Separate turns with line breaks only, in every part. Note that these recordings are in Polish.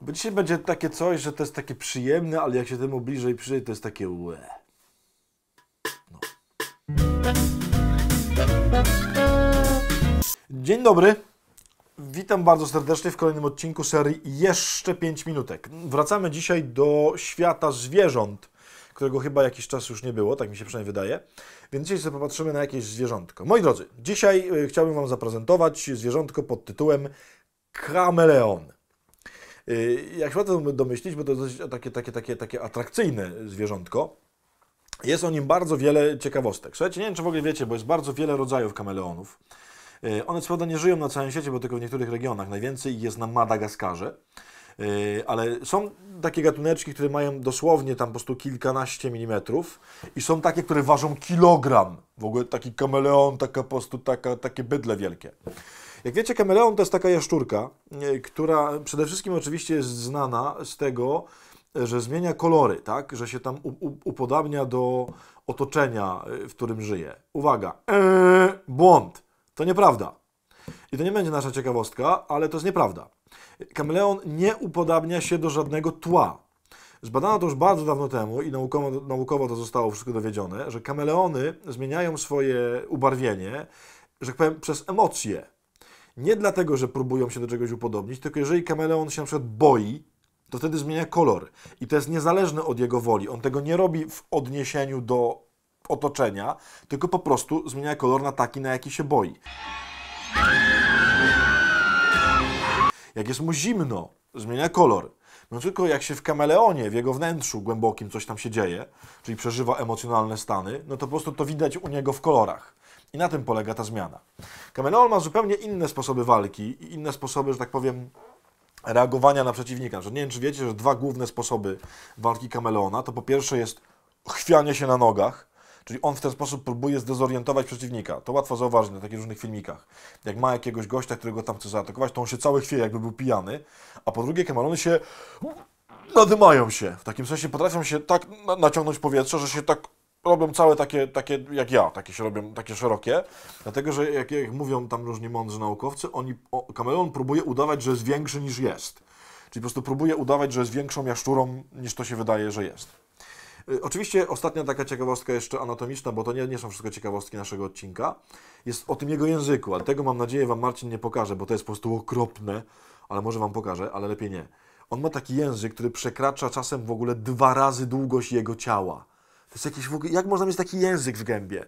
Bo dzisiaj będzie takie coś, że to jest takie przyjemne, ale jak się temu bliżej przyjdzie, to jest takie łe. No. Dzień dobry. Witam bardzo serdecznie w kolejnym odcinku serii Jeszcze 5 minutek. Wracamy dzisiaj do świata zwierząt, którego chyba jakiś czas już nie było, tak mi się przynajmniej wydaje. Więc dzisiaj sobie popatrzymy na jakieś zwierzątko. Moi drodzy, dzisiaj y, chciałbym Wam zaprezentować zwierzątko pod tytułem kameleon. Y, jak się łatwo domyślić, bo to jest dosyć takie, takie, takie, takie atrakcyjne zwierzątko, jest o nim bardzo wiele ciekawostek. Słuchajcie, nie wiem, czy w ogóle wiecie, bo jest bardzo wiele rodzajów kameleonów. Y, one co prawda nie żyją na całym świecie, bo tylko w niektórych regionach. Najwięcej jest na Madagaskarze. Y, ale są takie gatuneczki, które mają dosłownie tam po prostu kilkanaście milimetrów i są takie, które ważą kilogram. W ogóle taki kameleon, taka po prostu taka, takie bydle wielkie. Jak wiecie, kameleon to jest taka jaszczurka, e, która przede wszystkim oczywiście jest znana z tego, że zmienia kolory, tak? Że się tam upodabnia do otoczenia, e, w którym żyje. Uwaga, eee, błąd. To nieprawda. I to nie będzie nasza ciekawostka, ale to jest nieprawda. Kameleon nie upodabnia się do żadnego tła. Zbadano to już bardzo dawno temu i naukowo, naukowo to zostało wszystko dowiedzione, że kameleony zmieniają swoje ubarwienie, że tak powiem, przez emocje. Nie dlatego, że próbują się do czegoś upodobnić, tylko jeżeli kameleon się na przykład boi, to wtedy zmienia kolor. I to jest niezależne od jego woli. On tego nie robi w odniesieniu do otoczenia, tylko po prostu zmienia kolor na taki, na jaki się boi. Jak jest mu zimno, zmienia kolor. No tylko jak się w kameleonie, w jego wnętrzu głębokim coś tam się dzieje, czyli przeżywa emocjonalne stany, no to po prostu to widać u niego w kolorach. I na tym polega ta zmiana. Kameleon ma zupełnie inne sposoby walki i inne sposoby, że tak powiem, reagowania na przeciwnika. Że nie wiem, czy wiecie, że dwa główne sposoby walki Kameleona to po pierwsze jest chwianie się na nogach, czyli on w ten sposób próbuje zdezorientować przeciwnika. To łatwo zauważyć na takich różnych filmikach. Jak ma jakiegoś gościa, którego tam chce zaatakować, to on się cały chwieje, jakby był pijany. A po drugie, kameleony się nadymają się. W takim sensie potrafią się tak naciągnąć powietrze, że się tak robią całe takie, takie jak ja, takie się robią, takie szerokie, dlatego że jak, jak mówią tam różni mądrzy naukowcy, oni, o, kameleon próbuje udawać, że jest większy niż jest. Czyli po prostu próbuje udawać, że jest większą jaszczurą niż to się wydaje, że jest. Y, oczywiście ostatnia taka ciekawostka jeszcze anatomiczna, bo to nie, nie są wszystko ciekawostki naszego odcinka, jest o tym jego języku, ale tego mam nadzieję Wam Marcin nie pokaże, bo to jest po prostu okropne, ale może Wam pokaże, ale lepiej nie. On ma taki język, który przekracza czasem w ogóle dwa razy długość jego ciała. To jest jakieś w ogóle, jak można mieć taki język w gębie?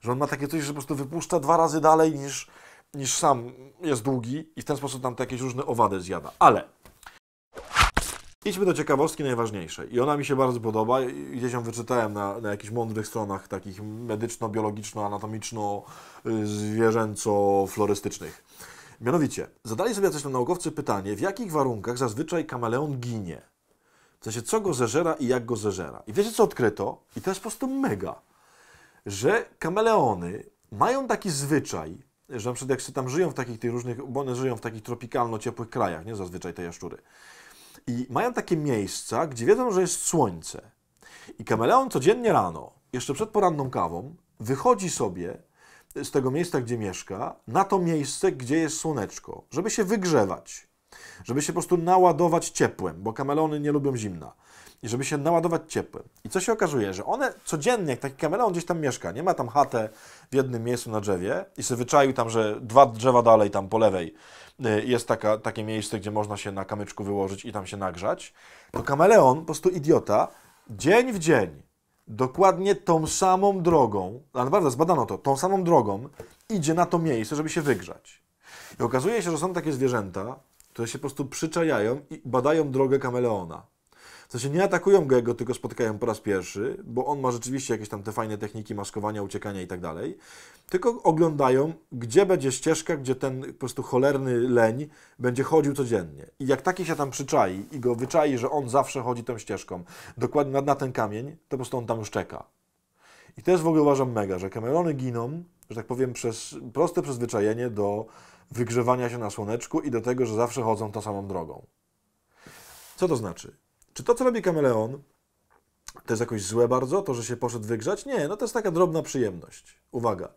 Że on ma takie coś, że po prostu wypuszcza dwa razy dalej niż, niż sam jest długi i w ten sposób tam te jakieś różne owady zjada. Ale idźmy do ciekawostki najważniejszej. I ona mi się bardzo podoba. Gdzieś ją wyczytałem na, na jakichś mądrych stronach takich medyczno-biologiczno-anatomiczno-zwierzęco-florystycznych. Mianowicie, zadali sobie coś na naukowcy pytanie, w jakich warunkach zazwyczaj kameleon ginie? sensie, co go zeżera i jak go zeżera. I wiecie, co odkryto? I to jest po prostu mega, że kameleony mają taki zwyczaj, że na przykład jak się tam żyją w takich tych różnych, bo one żyją w takich tropikalno-ciepłych krajach, nie zazwyczaj te jaszczury. I mają takie miejsca, gdzie wiedzą, że jest słońce. I kameleon codziennie rano, jeszcze przed poranną kawą, wychodzi sobie z tego miejsca, gdzie mieszka, na to miejsce, gdzie jest słoneczko, żeby się wygrzewać. Żeby się po prostu naładować ciepłem, bo kamelony nie lubią zimna. I żeby się naładować ciepłem. I co się okazuje, że one codziennie, jak taki kamelon gdzieś tam mieszka, nie ma tam chatę w jednym miejscu na drzewie i sobie wyczaił tam, że dwa drzewa dalej, tam po lewej, y, jest taka, takie miejsce, gdzie można się na kamyczku wyłożyć i tam się nagrzać, to kameleon, po prostu idiota, dzień w dzień, dokładnie tą samą drogą, a naprawdę zbadano to, tą samą drogą idzie na to miejsce, żeby się wygrzać. I okazuje się, że są takie zwierzęta, które się po prostu przyczajają i badają drogę kameleona. W sensie nie atakują go, tylko spotykają po raz pierwszy, bo on ma rzeczywiście jakieś tam te fajne techniki maskowania, uciekania i tak dalej, tylko oglądają, gdzie będzie ścieżka, gdzie ten po prostu cholerny leń będzie chodził codziennie. I jak taki się tam przyczai i go wyczai, że on zawsze chodzi tą ścieżką, dokładnie na, na ten kamień, to po prostu on tam już czeka. I też w ogóle uważam mega, że kamerony giną, że tak powiem, przez proste przyzwyczajenie do wygrzewania się na słoneczku i do tego, że zawsze chodzą tą samą drogą. Co to znaczy? Czy to, co robi kameleon, to jest jakoś złe bardzo, to, że się poszedł wygrzać? Nie, no to jest taka drobna przyjemność. Uwaga,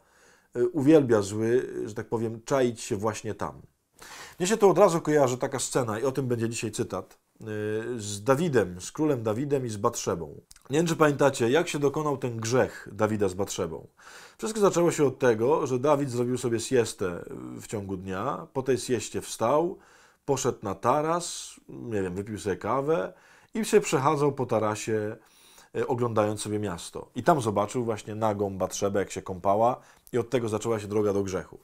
y, uwielbia zły, że tak powiem, czaić się właśnie tam. Mnie się to od razu kojarzy taka scena, i o tym będzie dzisiaj cytat, Y, z Dawidem, z królem Dawidem i z Batrzebą. Nie wiem, czy pamiętacie, jak się dokonał ten grzech Dawida z Batrzebą. Wszystko zaczęło się od tego, że Dawid zrobił sobie siestę w ciągu dnia, po tej sieście wstał, poszedł na taras, nie wiem, wypił sobie kawę i się przechadzał po tarasie, y, oglądając sobie miasto. I tam zobaczył właśnie nagą Batrzebę, jak się kąpała i od tego zaczęła się droga do grzechu.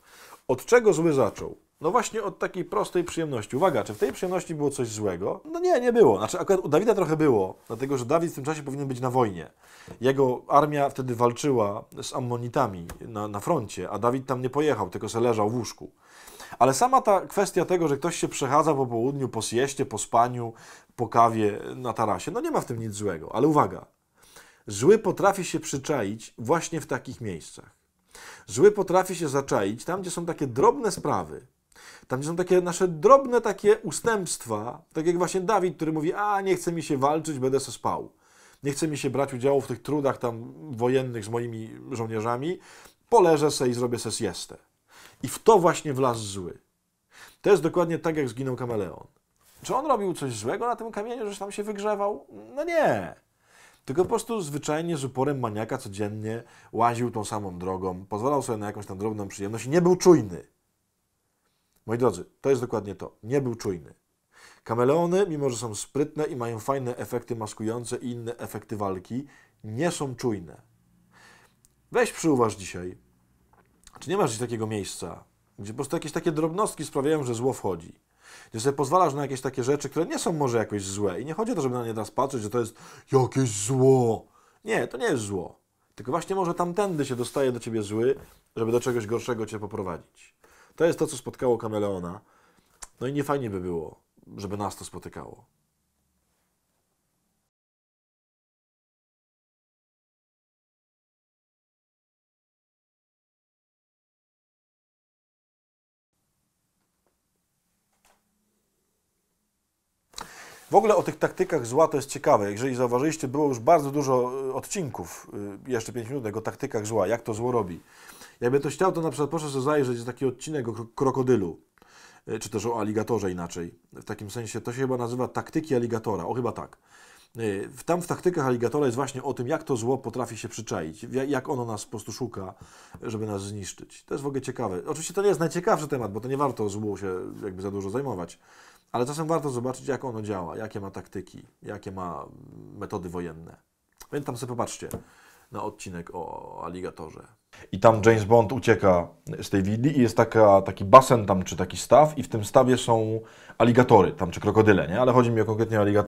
Od czego zły zaczął? No właśnie od takiej prostej przyjemności. Uwaga, czy w tej przyjemności było coś złego? No nie, nie było. Znaczy akurat u Dawida trochę było, dlatego że Dawid w tym czasie powinien być na wojnie. Jego armia wtedy walczyła z Ammonitami na, na froncie, a Dawid tam nie pojechał, tylko se leżał w łóżku. Ale sama ta kwestia tego, że ktoś się przechadza po południu, po sieście, po spaniu, po kawie na tarasie, no nie ma w tym nic złego. Ale uwaga, zły potrafi się przyczaić właśnie w takich miejscach. Zły potrafi się zaczaić tam, gdzie są takie drobne sprawy, tam są takie nasze drobne takie ustępstwa, tak jak właśnie Dawid, który mówi, a nie chce mi się walczyć, będę se spał. Nie chce mi się brać udziału w tych trudach tam wojennych z moimi żołnierzami, poleżę se i zrobię se siestę. I w to właśnie wlazł zły. To jest dokładnie tak, jak zginął kameleon. Czy on robił coś złego na tym kamieniu, że tam się wygrzewał? No nie. Tylko po prostu zwyczajnie z uporem maniaka codziennie łaził tą samą drogą, pozwalał sobie na jakąś tam drobną przyjemność i nie był czujny. Moi drodzy, to jest dokładnie to. Nie był czujny. Kameleony, mimo że są sprytne i mają fajne efekty maskujące i inne efekty walki, nie są czujne. Weź przyuważ dzisiaj, czy nie masz takiego miejsca, gdzie po prostu jakieś takie drobnostki sprawiają, że zło wchodzi. Gdzie sobie pozwalasz na jakieś takie rzeczy, które nie są może jakoś złe. I nie chodzi o to, żeby na nie teraz patrzeć, że to jest jakieś zło. Nie, to nie jest zło. Tylko właśnie może tamtędy się dostaje do ciebie zły, żeby do czegoś gorszego cię poprowadzić. To jest to, co spotkało kameleona. No i nie fajnie by było, żeby nas to spotykało. W ogóle o tych taktykach zła to jest ciekawe. Jeżeli zauważyliście, było już bardzo dużo y, odcinków, y, jeszcze 5 minut, o taktykach zła, jak to zło robi. Jakby ktoś chciał, to na przykład proszę sobie zajrzeć taki odcinek o krokodylu, e, czy też o aligatorze inaczej. W takim sensie to się chyba nazywa taktyki aligatora, o chyba tak. E, tam w taktykach aligatora jest właśnie o tym, jak to zło potrafi się przyczaić, jak ono nas po prostu szuka, żeby nas zniszczyć. To jest w ogóle ciekawe. Oczywiście to nie jest najciekawszy temat, bo to nie warto złu się jakby za dużo zajmować, ale czasem warto zobaczyć, jak ono działa, jakie ma taktyki, jakie ma metody wojenne. Więc tam sobie popatrzcie na odcinek o aligatorze. I tam James Bond ucieka z tej willi i jest taka, taki basen tam, czy taki staw i w tym stawie są aligatory, tam czy krokodyle, nie? Ale chodzi mi o konkretnie o